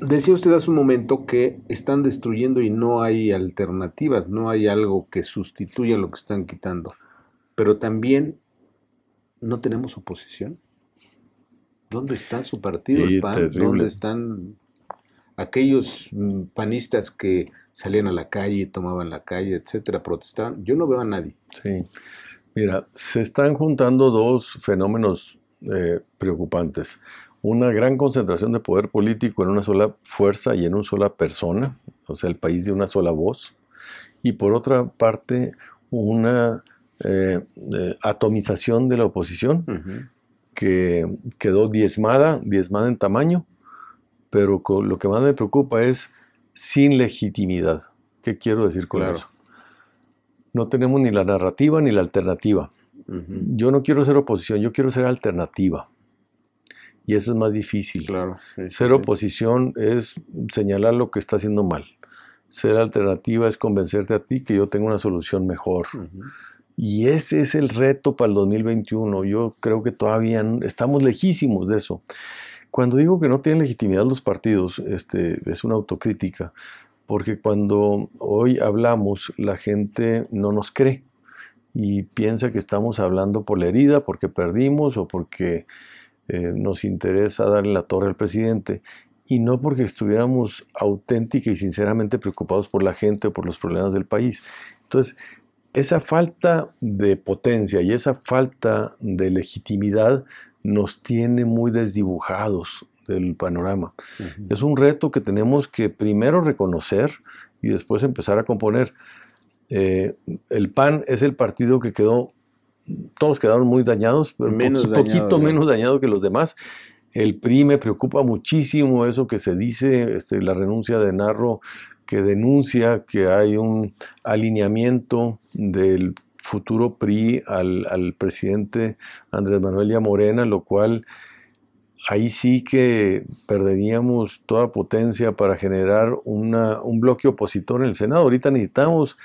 Decía usted hace un momento que están destruyendo y no hay alternativas, no hay algo que sustituya lo que están quitando. Pero también no tenemos oposición. ¿Dónde está su partido, PAN? ¿Dónde están aquellos mm, panistas que salían a la calle, tomaban la calle, etcétera, protestaban? Yo no veo a nadie. Sí. Mira, se están juntando dos fenómenos eh, preocupantes una gran concentración de poder político en una sola fuerza y en una sola persona, o sea, el país de una sola voz, y por otra parte, una eh, eh, atomización de la oposición que quedó diezmada, diezmada en tamaño, pero lo que más me preocupa es sin legitimidad. ¿Qué quiero decir con eso? No tenemos ni la narrativa ni la alternativa. Yo no quiero ser oposición, yo quiero ser alternativa y eso es más difícil. Claro, Ser oposición es señalar lo que está haciendo mal. Ser alternativa es convencerte a ti que yo tengo una solución mejor. Y ese es el reto para el 2021. Yo creo que todavía estamos lejísimos de eso. Cuando digo que no tienen legitimidad los partidos, este, es una autocrítica, porque cuando hoy hablamos, la gente no nos cree y piensa que estamos hablando por la herida, porque perdimos o porque eh, nos interesa darle la torre al presidente y no porque estuviéramos auténtica y sinceramente preocupados por la gente o por los problemas del país. Entonces, esa falta de potencia y esa falta de legitimidad nos tiene muy desdibujados del panorama. Es un reto que tenemos que primero reconocer y después empezar a componer. Eh, el PAN es el partido que quedó todos quedaron muy dañados, pero menos poquito menos dañado que los demás. El PRI me preocupa muchísimo eso que se dice, este, la renuncia de Narro, que denuncia que hay un alineamiento del futuro PRI al, presidente Andrés Manuel y Morena, lo cual ahí sí que perderíamos toda potencia para generar un bloque opositor en el Senado. Ahorita necesitamos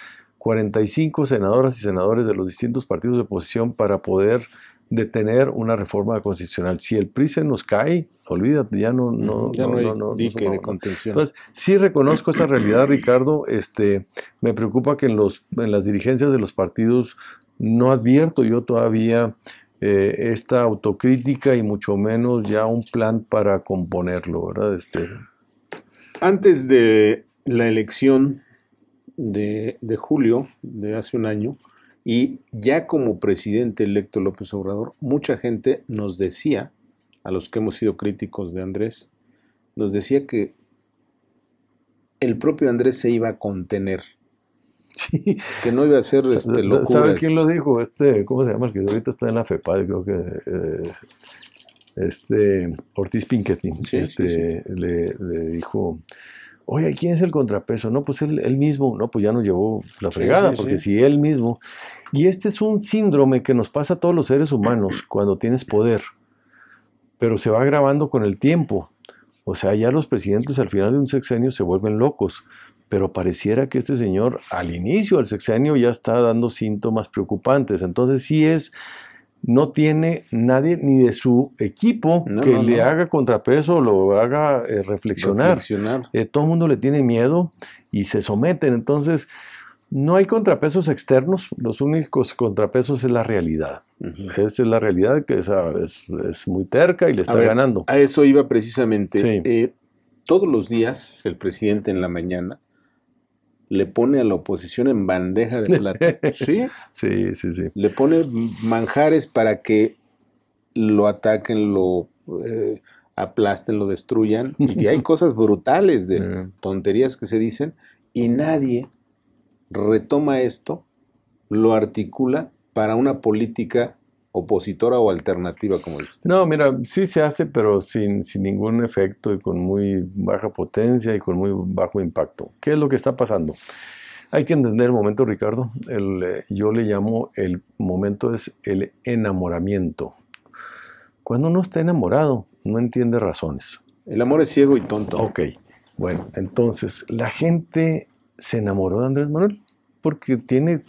45 senadoras y senadores de los distintos partidos de oposición para poder detener una reforma constitucional. Si el PRI se nos cae, olvídate, ya no, no, hay contención. Entonces, sí reconozco esa realidad, Ricardo. Este, me preocupa que en, los, en las dirigencias de los partidos no advierto yo todavía eh, esta autocrítica y mucho menos ya un plan para componerlo, ¿verdad? Este... Antes de la elección de, julio de hace un año, y ya como presidente electo López Obrador, mucha gente nos decía, a los que hemos sido críticos de Andrés, nos decía que el propio Andrés se iba a contener. Que no iba a ser este, ¿Sabes quién lo dijo? Este, ¿Cómo se llama? El que ahorita está en la FEPAD, creo que... Eh, este, Ortiz Pinquetín. este, le dijo Oye, ¿quién es el contrapeso? No, pues él, mismo. No, pues ya no llevó la fregada, porque si él mismo. Y este es un síndrome que nos pasa a todos los seres humanos cuando tienes poder, pero se va agravando con el tiempo. O sea, ya los presidentes al final de un sexenio se vuelven locos, pero pareciera que este señor al inicio del sexenio ya está dando síntomas preocupantes. Entonces sí es no tiene nadie ni de su equipo que le haga contrapeso, lo haga eh, reflexionar. Eh, todo el mundo le tiene miedo y se someten. Entonces, no hay contrapesos externos, los únicos contrapesos es la realidad. Esa es la realidad que es, es, muy terca y le está ganando. A eso iba precisamente. Eh, todos los días el presidente en la mañana le pone a la oposición en bandeja de plata. ¿Sí? sí, sí, sí. Le pone manjares para que lo ataquen, lo eh, aplasten, lo destruyan. Y hay cosas brutales de eh. tonterías que se dicen y nadie retoma esto, lo articula para una política opositora o alternativa, como dice usted. No, mira, sí se hace, pero sin, sin ningún efecto y con muy baja potencia y con muy bajo impacto. ¿Qué es lo que está pasando? Hay que entender el momento, Ricardo. Eh, yo le llamo el momento es el enamoramiento. Cuando uno está enamorado, no entiende razones. El amor es ciego y tonto. Ok, bueno, entonces la gente se enamoró de Andrés Manuel porque tiene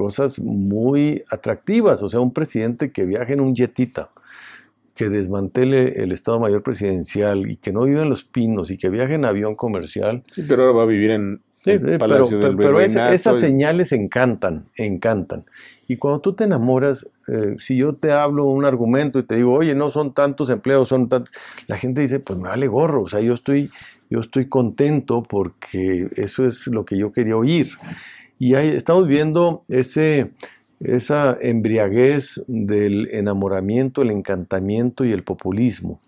cosas muy atractivas. O sea, un presidente que viaje en un jetita, que desmantele el Estado Mayor Presidencial y que no viva en Los Pinos y que viaje en avión comercial. pero ahora va a vivir en... el Palacio pero, del pero, esas señales encantan, encantan. Y cuando tú te enamoras, eh, si yo te hablo un argumento y te digo, oye, no son tantos empleos, son tantos, la gente dice, pues me vale gorro, o sea, yo estoy yo estoy contento porque eso es lo que yo quería oír. Y ahí estamos viendo ese, esa embriaguez del enamoramiento, el encantamiento y el populismo.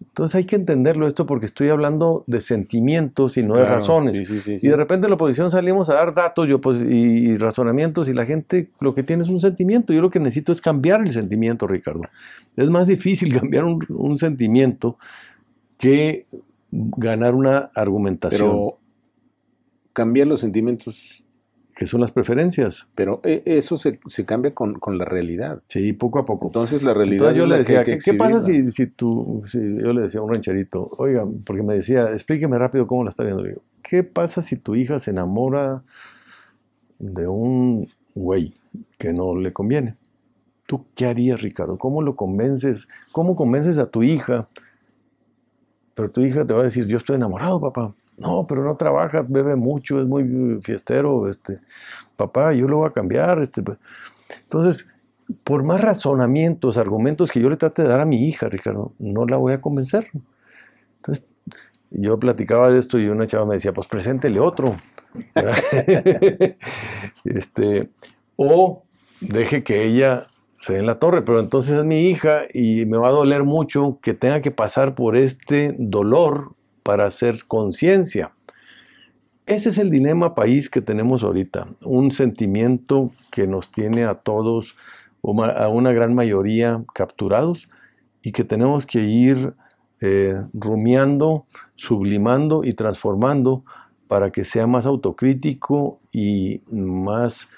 Entonces hay que entenderlo esto porque estoy hablando de sentimientos y no de razones. y de repente la oposición salimos a dar datos y, razonamientos y la gente lo que tiene es un sentimiento. Yo lo que necesito es cambiar el sentimiento, Ricardo. Es más difícil cambiar un, un sentimiento que ganar una argumentación. Pero cambiar los sentimientos que son las preferencias. Pero eh, eso se, cambia con, la realidad. Sí, poco a poco. Entonces la realidad. yo le decía, ¿qué pasa si, tú, yo le decía a un rancherito, oiga, porque me decía, explíqueme rápido cómo la está viendo. Digo, ¿qué pasa si tu hija se enamora de un güey que no le conviene? ¿Tú qué harías, Ricardo? ¿Cómo lo convences? ¿Cómo convences a tu hija? Pero tu hija te va a decir, yo estoy enamorado, papá. No, pero no trabaja, bebe mucho, es muy fiestero, este, papá, yo lo voy a cambiar, este. Pues. Entonces, por más razonamientos, argumentos que yo le trate de dar a mi hija, Ricardo, no la voy a convencer. Entonces, yo platicaba de esto y una chava me decía, pues preséntele otro. este, o deje que ella se dé en la torre, pero entonces es mi hija y me va a doler mucho que tenga que pasar por este dolor para hacer conciencia. Ese es el dilema país que tenemos ahorita, un sentimiento que nos tiene a todos, a una gran mayoría capturados y que tenemos que ir eh, rumiando, sublimando y transformando para que sea más autocrítico y más,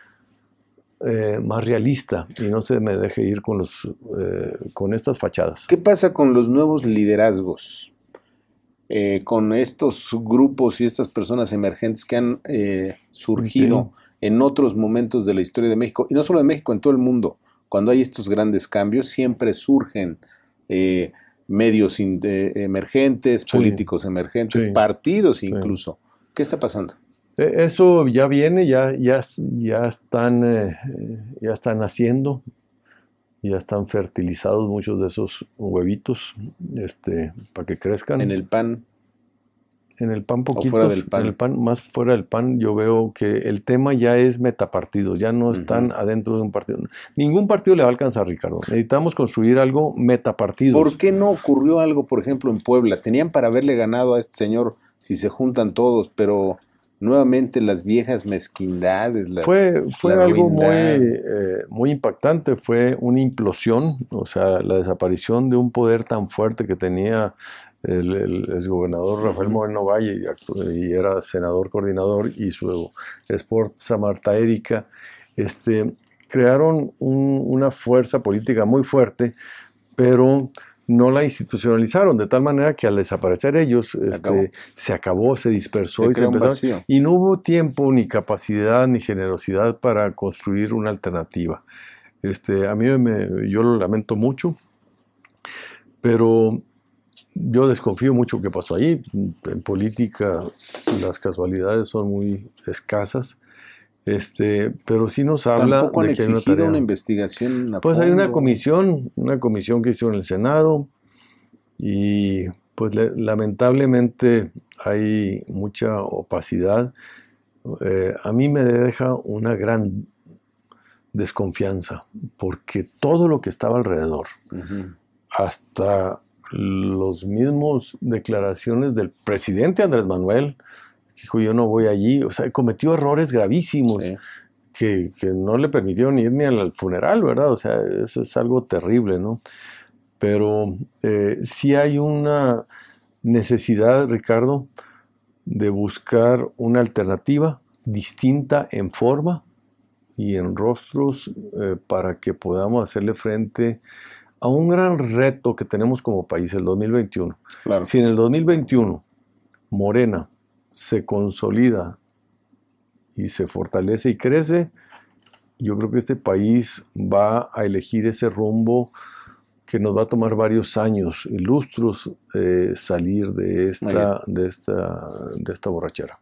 eh, más realista y no se me deje ir con, los, eh, con estas fachadas. ¿Qué pasa con los nuevos liderazgos? Eh, con estos grupos y estas personas emergentes que han eh, surgido en otros momentos de la historia de México, y no solo en México, en todo el mundo. Cuando hay estos grandes cambios, siempre surgen eh, medios emergentes, políticos emergentes, partidos incluso. ¿Qué está pasando? E, eso ya viene, ya, ya, ya, están, ya están haciendo ya están fertilizados muchos de esos huevitos este, para que crezcan. En el pan. En el pan poquito. En el pan, más fuera del pan, yo veo que el tema ya es metapartido. ya no están adentro de un partido. Ningún partido le va a alcanzar, Ricardo. Necesitamos construir algo metapartido. ¿Por qué no ocurrió algo, por ejemplo, en Puebla? Tenían para haberle ganado a este señor si se juntan todos, pero nuevamente las viejas mezquindades. fue fue algo muy, eh, muy impactante, fue una implosión, o sea, la desaparición de un poder tan fuerte que tenía el, exgobernador Rafael Moreno Valle y, era senador coordinador y su esposa Marta Erika, este, crearon una fuerza política muy fuerte, pero no la institucionalizaron, de tal manera que al desaparecer ellos se acabó, este, se dispersó y Y no hubo tiempo, ni capacidad, ni generosidad para construir una alternativa. Este, a mí me, yo lo lamento mucho, pero yo desconfío mucho que pasó allí. En política las casualidades son muy escasas este, pero sí nos habla de que exigido una, investigación. pues hay una comisión, una comisión que hizo en el Senado y pues lamentablemente hay mucha opacidad. Eh, a mí me deja una gran desconfianza porque todo lo que estaba alrededor, hasta los mismos declaraciones del presidente Andrés Manuel, dijo yo no voy allí, o sea, cometió errores gravísimos que, que, no le permitieron ir ni al funeral, ¿verdad? O sea, eso es algo terrible, ¿no? Pero eh, sí hay una necesidad, Ricardo, de buscar una alternativa distinta en forma y en rostros eh, para que podamos hacerle frente a un gran reto que tenemos como país el 2021. Si en el 2021 Morena se consolida y se fortalece y crece, yo creo que este país va a elegir ese rumbo que nos va a tomar varios años, ilustros, eh, salir de esta, de, esta, de esta borrachera.